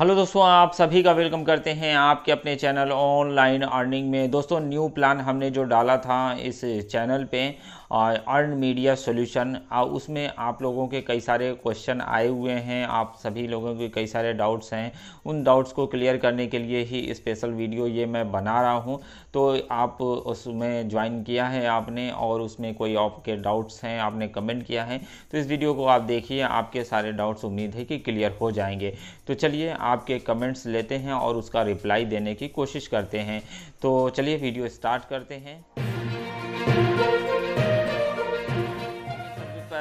Hello दोस्तों आप सभी का वेलकम करते हैं आपके अपने चैनल ऑनलाइन अर्निंग में दोस्तों न्यू प्लान हमने जो डाला था इस चैनल पे अर्न मीडिया सोल्यूशन उसमें आप लोगों के कई सारे क्वेश्चन आए हुए हैं आप सभी लोगों के कई सारे डाउट्स हैं उन डाउट्स को क्लियर करने के लिए ही स्पेशल वीडियो ये मैं बना रहा हूँ तो आप उसमें ज्वाइन किया है आपने और उसमें कोई आपके डाउट्स हैं आपने कमेंट किया है तो इस वीडियो को आप देखिए आपके सारे डाउट्स उम्मीद है कि क्लियर हो जाएंगे तो चलिए आपके कमेंट्स लेते हैं और उसका रिप्लाई देने की कोशिश करते हैं तो चलिए वीडियो स्टार्ट करते हैं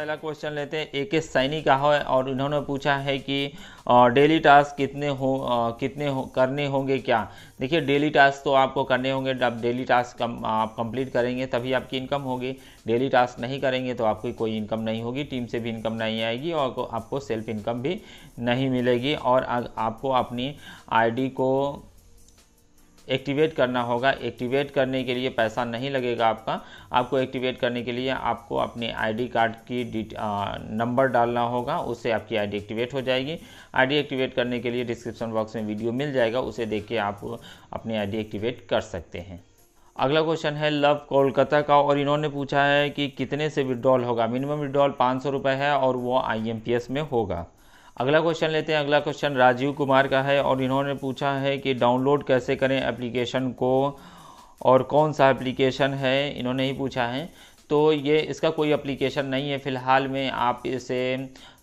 पहला क्वेश्चन लेते हैं ए के सैनी का है और उन्होंने पूछा है कि डेली टास्क कितने हो कितने हो करने होंगे क्या देखिए डेली टास्क तो आपको करने होंगे आप डेली टास्क कम, आप कंप्लीट करेंगे तभी आपकी इनकम होगी डेली टास्क नहीं करेंगे तो आपकी कोई इनकम नहीं होगी टीम से भी इनकम नहीं आएगी और आपको सेल्फ इनकम भी नहीं मिलेगी और आपको अपनी आईडी को एक्टिवेट करना होगा एक्टिवेट करने के लिए पैसा नहीं लगेगा आपका आपको एक्टिवेट करने के लिए आपको अपने आईडी कार्ड की नंबर डालना होगा उससे आपकी आईडी एक्टिवेट हो जाएगी आईडी एक्टिवेट करने के लिए डिस्क्रिप्शन बॉक्स में वीडियो मिल जाएगा उसे देख के आप अपनी आईडी एक्टिवेट कर सकते हैं अगला क्वेश्चन है लव कोलकाता का और इन्होंने पूछा है कि कितने से विड्रॉल होगा मिनिमम विड्रॉल पाँच सौ रुपये है और वो आई में होगा अगला क्वेश्चन लेते हैं अगला क्वेश्चन राजीव कुमार का है और इन्होंने पूछा है कि डाउनलोड कैसे करें एप्लीकेशन को और कौन सा एप्लीकेशन है इन्होंने ही पूछा है तो ये इसका कोई एप्लीकेशन नहीं है फ़िलहाल में आप इसे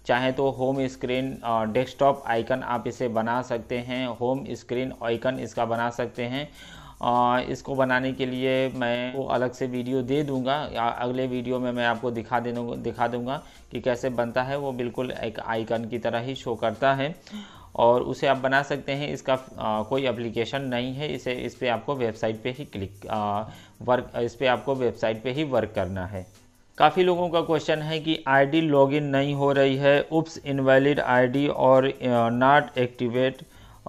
चाहे तो होम स्क्रीन डेस्कटॉप आइकन आप इसे बना सकते हैं होम स्क्रीन आइकन इसका बना सकते हैं इसको बनाने के लिए मैं वो अलग से वीडियो दे दूंगा अगले वीडियो में मैं आपको दिखा दे दिखा दूंगा कि कैसे बनता है वो बिल्कुल एक आइकन की तरह ही शो करता है और उसे आप बना सकते हैं इसका आ, कोई एप्लीकेशन नहीं है इसे इस पर आपको वेबसाइट पे ही क्लिक आ, वर्क इस पर आपको वेबसाइट पे ही वर्क करना है काफ़ी लोगों का क्वेश्चन है कि आईडी लॉगिन नहीं हो रही है उप्स इनवैलिड आईडी और not activate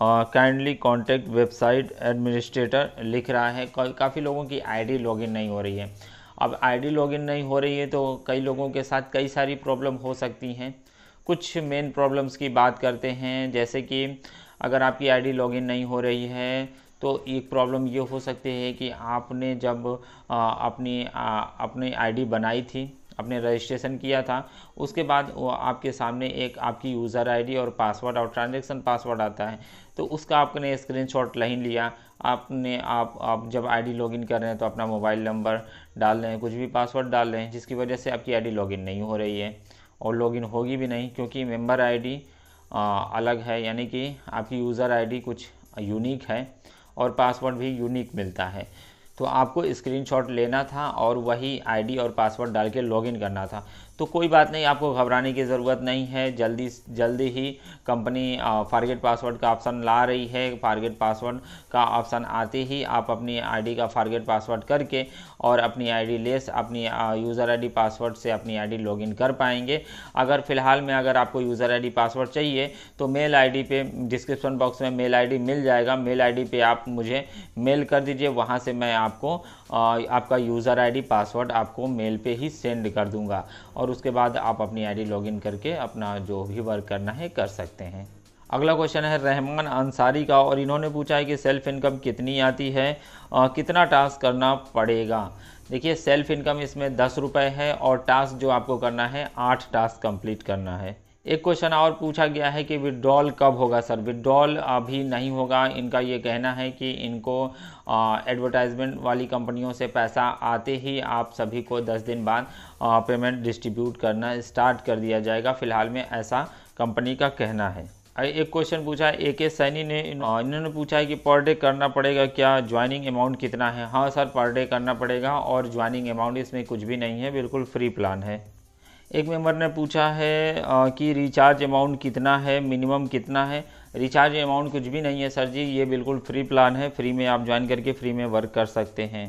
kindly contact website administrator लिख रहा है का, काफ़ी लोगों की आईडी लॉगिन नहीं हो रही है अब आईडी लॉगिन नहीं हो रही है तो कई लोगों के साथ कई सारी प्रॉब्लम हो सकती हैं कुछ मेन प्रॉब्लम्स की बात करते हैं जैसे कि अगर आपकी आईडी लॉगिन नहीं हो रही है तो एक प्रॉब्लम ये हो सकती है कि आपने जब आ, अपनी आ, अपनी आईडी बनाई थी अपने रजिस्ट्रेशन किया था उसके बाद वो आपके सामने एक आपकी यूज़र आईडी और पासवर्ड और ट्रांजेक्शन पासवर्ड आता है तो उसका आपने स्क्रीनशॉट नहीं लिया आपने आप आप जब आईडी लॉगिन कर रहे हैं तो अपना मोबाइल नंबर डाल रहे हैं कुछ भी पासवर्ड डाल रहे हैं जिसकी वजह से आपकी आई लॉगिन नहीं हो रही है और लॉगिन होगी भी नहीं क्योंकि मेम्बर आई अलग है यानी कि आपकी यूज़र आई कुछ यूनिक है और पासवर्ड भी यूनिक मिलता है तो आपको स्क्रीनशॉट लेना था और वही आईडी और पासवर्ड डाल के लॉगिन करना था तो कोई बात नहीं आपको घबराने की ज़रूरत नहीं है जल्दी जल्दी ही कंपनी फारगेट पासवर्ड का ऑप्शन ला रही है फारगेट पासवर्ड का ऑप्शन आते ही आप अपनी आईडी का फारगेट पासवर्ड करके और अपनी आईडी लेस अपनी यूज़र आईडी पासवर्ड से अपनी आईडी लॉगिन कर पाएंगे अगर फ़िलहाल में अगर आपको यूज़र आई पासवर्ड चाहिए तो मेल आई पे डिस्क्रिप्शन बॉक्स में मेल आई मिल जाएगा मेल आई पे आप मुझे मेल कर दीजिए वहाँ से मैं आपको आपका यूज़र आईडी पासवर्ड आपको मेल पे ही सेंड कर दूंगा और उसके बाद आप अपनी आईडी लॉगिन करके अपना जो भी वर्क करना है कर सकते हैं अगला क्वेश्चन है रहमान अंसारी का और इन्होंने पूछा है कि सेल्फ इनकम कितनी आती है आ, कितना टास्क करना पड़ेगा देखिए सेल्फ इनकम इसमें दस रुपये है और टास्क जो आपको करना है आठ टास्क कंप्लीट करना है एक क्वेश्चन और पूछा गया है कि विड्रॉल कब होगा सर विड्रॉल अभी नहीं होगा इनका ये कहना है कि इनको एडवर्टाइजमेंट वाली कंपनियों से पैसा आते ही आप सभी को 10 दिन बाद पेमेंट डिस्ट्रीब्यूट करना स्टार्ट कर दिया जाएगा फिलहाल में ऐसा कंपनी का कहना है एक क्वेश्चन पूछा है ए के सैनी ने इन्होंने पूछा है कि पर डे करना पड़ेगा क्या ज्वाइनिंग अमाउंट कितना है हाँ सर पर डे करना पड़ेगा और ज्वाइनिंग अमाउंट इसमें कुछ भी नहीं है बिल्कुल फ्री प्लान है एक मेंबर ने पूछा है कि रिचार्ज अमाउंट कितना है मिनिमम कितना है रिचार्ज अमाउंट कुछ भी नहीं है सर जी ये बिल्कुल फ्री प्लान है फ्री में आप ज्वाइन करके फ्री में वर्क कर सकते हैं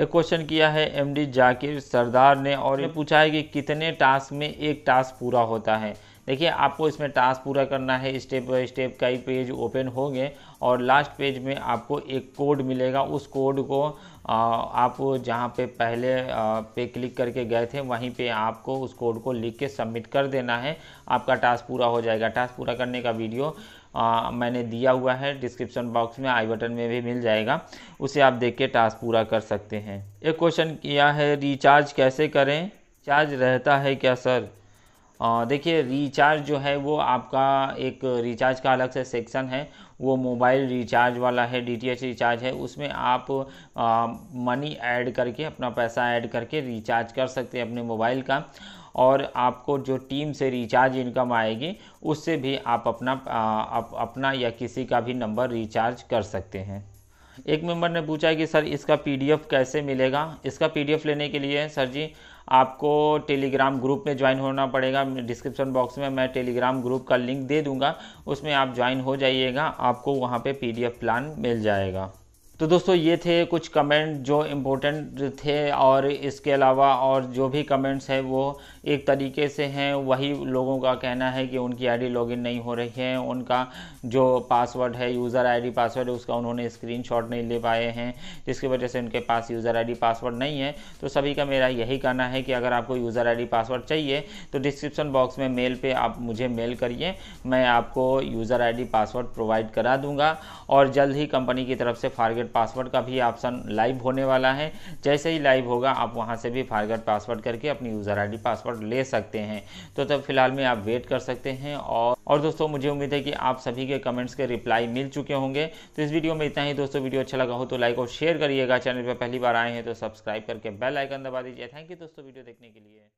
एक क्वेश्चन किया है एमडी जाकिर सरदार ने और ये हम्म। पूछा है कि कितने टास्क में एक टास्क पूरा होता है देखिए आपको इसमें टास्क पूरा करना है स्टेप बाय स्टेप कई पेज ओपन होंगे और लास्ट पेज में आपको एक कोड मिलेगा उस कोड को आप जहाँ पे पहले पे क्लिक करके गए थे वहीं पे आपको उस कोड को लिख के सबमिट कर देना है आपका टास्क पूरा हो जाएगा टास्क पूरा करने का वीडियो आ, मैंने दिया हुआ है डिस्क्रिप्शन बॉक्स में आई बटन में भी मिल जाएगा उसे आप देख के टास्क पूरा कर सकते हैं एक क्वेश्चन किया है रिचार्ज कैसे करें चार्ज रहता है क्या सर देखिए रिचार्ज जो है वो आपका एक रिचार्ज का अलग से सेक्शन है वो मोबाइल रिचार्ज वाला है डीटीएच रिचार्ज है उसमें आप मनी ऐड करके अपना पैसा ऐड करके रिचार्ज कर सकते हैं अपने मोबाइल का और आपको जो टीम से रिचार्ज इनकम आएगी उससे भी आप अपना आ, आप अपना या किसी का भी नंबर रिचार्ज कर सकते हैं एक मेंबर ने पूछा है कि सर इसका पीडीएफ कैसे मिलेगा इसका पीडीएफ लेने के लिए सर जी आपको टेलीग्राम ग्रुप में ज्वाइन होना पड़ेगा डिस्क्रिप्शन बॉक्स में मैं टेलीग्राम ग्रुप का लिंक दे दूंगा उसमें आप ज्वाइन हो जाइएगा आपको वहाँ पे पीडीएफ प्लान मिल जाएगा तो दोस्तों ये थे कुछ कमेंट जो इम्पोर्टेंट थे और इसके अलावा और जो भी कमेंट्स हैं वो एक तरीके से हैं वही लोगों का कहना है कि उनकी आईडी लॉगिन नहीं हो रही है उनका जो पासवर्ड है यूज़र आईडी पासवर्ड है उसका उन्होंने स्क्रीनशॉट नहीं ले पाए हैं जिसकी वजह से उनके पास यूज़र आई पासवर्ड नहीं है तो सभी का मेरा यही कहना है कि अगर आपको यूज़र आई पासवर्ड चाहिए तो डिस्क्रिप्सन बॉक्स में मेल पर आप मुझे मेल करिए मैं आपको यूज़र आई पासवर्ड प्रोवाइड करा दूँगा और जल्द ही कंपनी की तरफ से फारगेट फिर पासवर्ड का भी ऑप्शन लाइव होने वाला है जैसे ही लाइव होगा आप वहाँ से भी फारगेट पासवर्ड करके अपनी यूज़र आईडी पासवर्ड ले सकते हैं तो तब फिलहाल में आप वेट कर सकते हैं और और दोस्तों मुझे उम्मीद है कि आप सभी के कमेंट्स के रिप्लाई मिल चुके होंगे तो इस वीडियो में इतना ही दोस्तों वीडियो अच्छा लगा हो तो लाइक और शेयर करिएगा चैनल पर पहली बार आए हैं तो सब्सक्राइब करके बेल आइकन दबा दीजिए थैंक यू दोस्तों वीडियो देखने के लिए